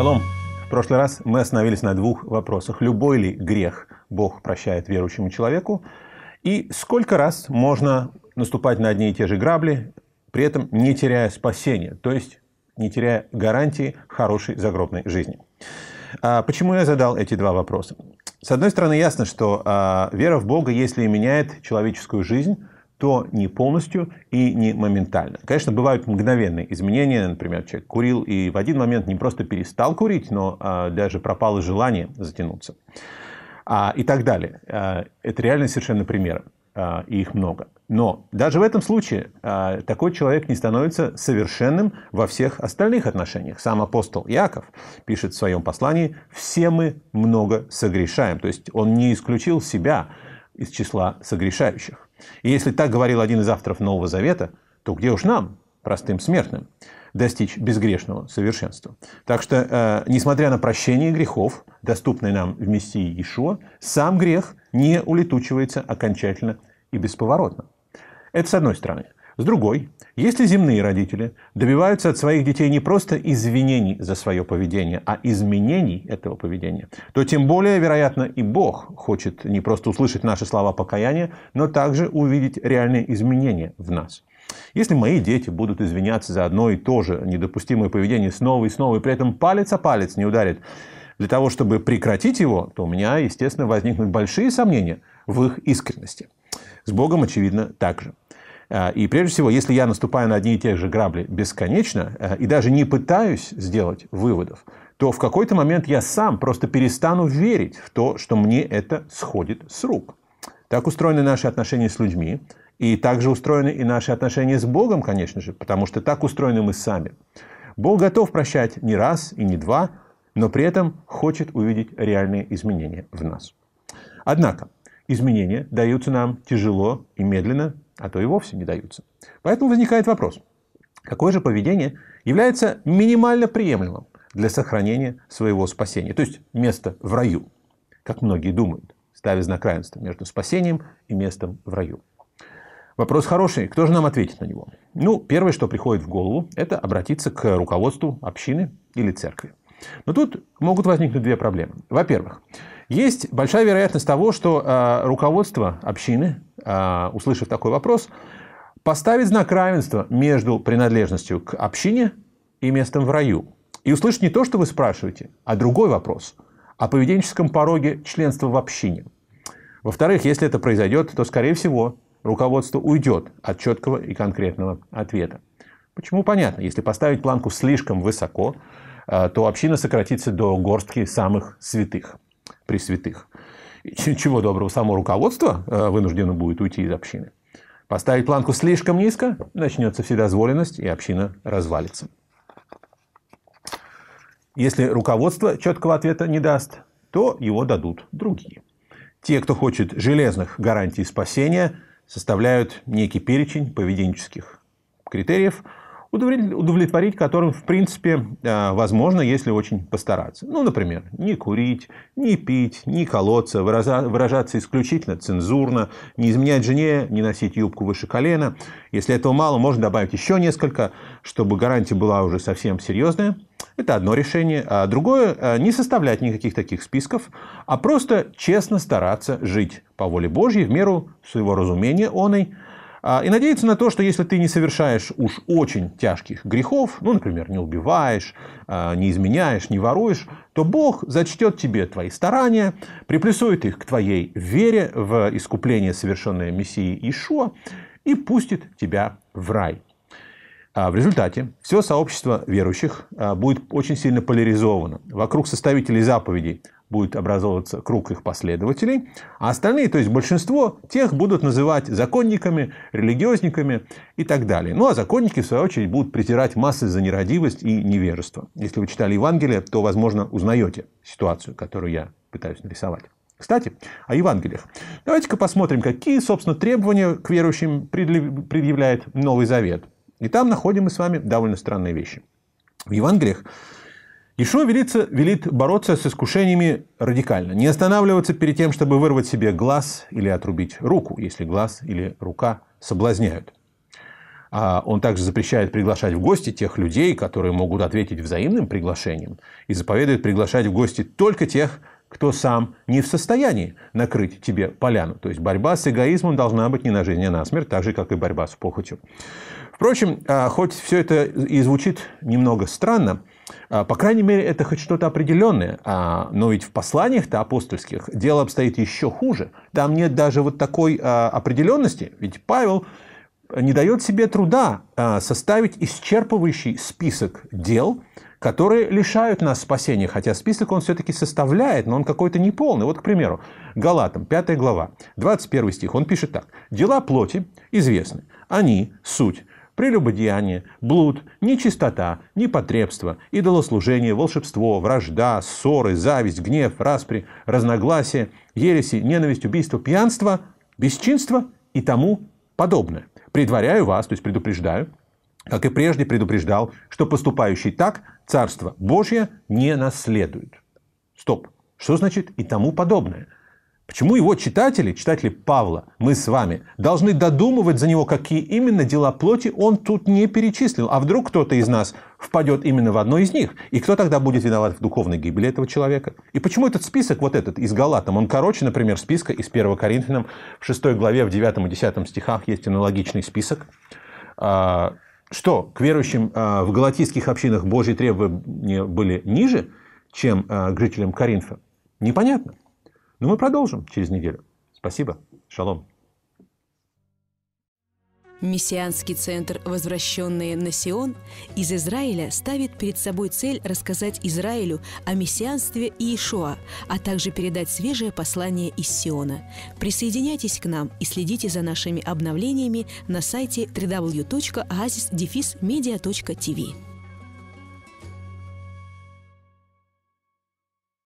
Шалом! В прошлый раз мы остановились на двух вопросах. Любой ли грех Бог прощает верующему человеку? И сколько раз можно наступать на одни и те же грабли, при этом не теряя спасения, то есть не теряя гарантии хорошей загробной жизни? А почему я задал эти два вопроса? С одной стороны, ясно, что а, вера в Бога, если и меняет человеческую жизнь, то не полностью и не моментально. Конечно, бывают мгновенные изменения. Например, человек курил и в один момент не просто перестал курить, но а, даже пропало желание затянуться. А, и так далее. А, это реально совершенно примеры. А, и их много. Но даже в этом случае а, такой человек не становится совершенным во всех остальных отношениях. Сам апостол Яков пишет в своем послании, все мы много согрешаем. То есть он не исключил себя из числа согрешающих. И если так говорил один из авторов Нового Завета, то где уж нам, простым смертным, достичь безгрешного совершенства. Так что, э, несмотря на прощение грехов, доступное нам в Мессии Ишуа, сам грех не улетучивается окончательно и бесповоротно. Это с одной стороны. С другой, если земные родители добиваются от своих детей не просто извинений за свое поведение, а изменений этого поведения, то тем более, вероятно, и Бог хочет не просто услышать наши слова покаяния, но также увидеть реальные изменения в нас. Если мои дети будут извиняться за одно и то же недопустимое поведение снова и снова, и при этом палец о палец не ударит, для того, чтобы прекратить его, то у меня, естественно, возникнут большие сомнения в их искренности. С Богом, очевидно, так же. Э, и прежде всего, если я наступаю на одни и те же грабли бесконечно э, и даже не пытаюсь сделать выводов, то в какой-то момент я сам просто перестану верить в то, что мне это сходит с рук. Так устроены наши отношения с людьми, и также устроены и наши отношения с Богом, конечно же, потому что так устроены мы сами. Бог готов прощать не раз и не два, но при этом хочет увидеть реальные изменения в нас. Однако изменения даются нам тяжело и медленно, а то и вовсе не даются. Поэтому возникает вопрос, какое же поведение является минимально приемлемым для сохранения своего спасения, то есть место в раю, как многие думают, ставя знак равенства между спасением и местом в раю. Вопрос хороший, кто же нам ответит на него? Ну, первое, что приходит в голову, это обратиться к руководству общины или церкви. Но тут могут возникнуть две проблемы. Во-первых, есть большая вероятность того, что э, руководство общины, э, услышав такой вопрос, поставит знак равенства между принадлежностью к общине и местом в раю. И услышит не то, что вы спрашиваете, а другой вопрос о поведенческом пороге членства в общине. Во-вторых, если это произойдет, то, скорее всего, руководство уйдет от четкого и конкретного ответа. Почему понятно? Если поставить планку слишком высоко, э, то община сократится до горстки самых святых пресвятых. Чего доброго, само руководство э, вынуждено будет уйти из общины. Поставить планку слишком низко, начнется вседозволенность, и община развалится. Если руководство четкого ответа не даст, то его дадут другие. Те, кто хочет железных гарантий спасения, составляют некий перечень поведенческих критериев – удовлетворить которым, в принципе, э, возможно, если очень постараться. Ну, например, не курить, не пить, не колоться, выражаться исключительно цензурно, не изменять жене, не носить юбку выше колена. Если этого мало, можно добавить еще несколько, чтобы гарантия была уже совсем серьезная. Это одно решение. А другое э, – не составлять никаких таких списков, а просто честно стараться жить по воле Божьей в меру своего разумения оной – а, и надеяться на то, что если ты не совершаешь уж очень тяжких грехов, ну, например, не убиваешь, а, не изменяешь, не воруешь, то Бог зачтет тебе твои старания, приплюсует их к твоей вере в искупление, совершенное Мессией Ишуа, и пустит тебя в рай. А, в результате все сообщество верующих будет очень сильно поляризовано. Вокруг составителей заповедей будет образовываться круг их последователей, а остальные, то есть большинство тех будут называть законниками, религиозниками и так далее. Ну а законники, в свою очередь, будут притирать массы за нерадивость и невежество. Если вы читали Евангелие, то, возможно, узнаете ситуацию, которую я пытаюсь нарисовать. Кстати, о Евангелиях. Давайте-ка посмотрим, какие, собственно, требования к верующим предъявляет Новый Завет. И там находим мы с вами довольно странные вещи. В Евангелиях Ишо велится, велит бороться с искушениями радикально, не останавливаться перед тем, чтобы вырвать себе глаз или отрубить руку, если глаз или рука соблазняют. А он также запрещает приглашать в гости тех людей, которые могут ответить взаимным приглашением, и заповедует приглашать в гости только тех, кто сам не в состоянии накрыть тебе поляну. То есть борьба с эгоизмом должна быть не на жизнь, а на смерть, так же, как и борьба с похотью. Впрочем, а, хоть все это и звучит немного странно, а, по крайней мере, это хоть что-то определенное. А, но ведь в посланиях-то апостольских дело обстоит еще хуже. Там нет даже вот такой а, определенности. Ведь Павел не дает себе труда составить исчерпывающий список дел, которые лишают нас спасения. Хотя список он все-таки составляет, но он какой-то неполный. Вот, к примеру, Галатам, 5 глава, 21 стих, он пишет так. «Дела плоти известны. Они – суть прелюбодеяние, блуд, нечистота, непотребство, идолослужение, волшебство, вражда, ссоры, зависть, гнев, распри, разногласия, ереси, ненависть, убийство, пьянство, бесчинство и тому подобное. Предваряю вас, то есть предупреждаю, как и прежде предупреждал, что поступающий так Царство Божье не наследует. Стоп. Что значит и тому подобное? Почему его читатели, читатели Павла, мы с вами, должны додумывать за него, какие именно дела плоти он тут не перечислил? А вдруг кто-то из нас впадет именно в одно из них? И кто тогда будет виноват в духовной гибели этого человека? И почему этот список, вот этот, из Галатам, он короче, например, списка из 1 Коринфянам, в 6 главе, в 9 и 10 стихах есть аналогичный список. А, что, к верующим а, в галатийских общинах Божьи требования были ниже, чем а, к жителям Коринфа? Непонятно. Но ну, мы продолжим через неделю. Спасибо. Шалом. Мессианский центр «Возвращенные на Сион» из Израиля ставит перед собой цель рассказать Израилю о мессианстве Иешуа, а также передать свежее послание из Сиона. Присоединяйтесь к нам и следите за нашими обновлениями на сайте www.oasis-media.tv.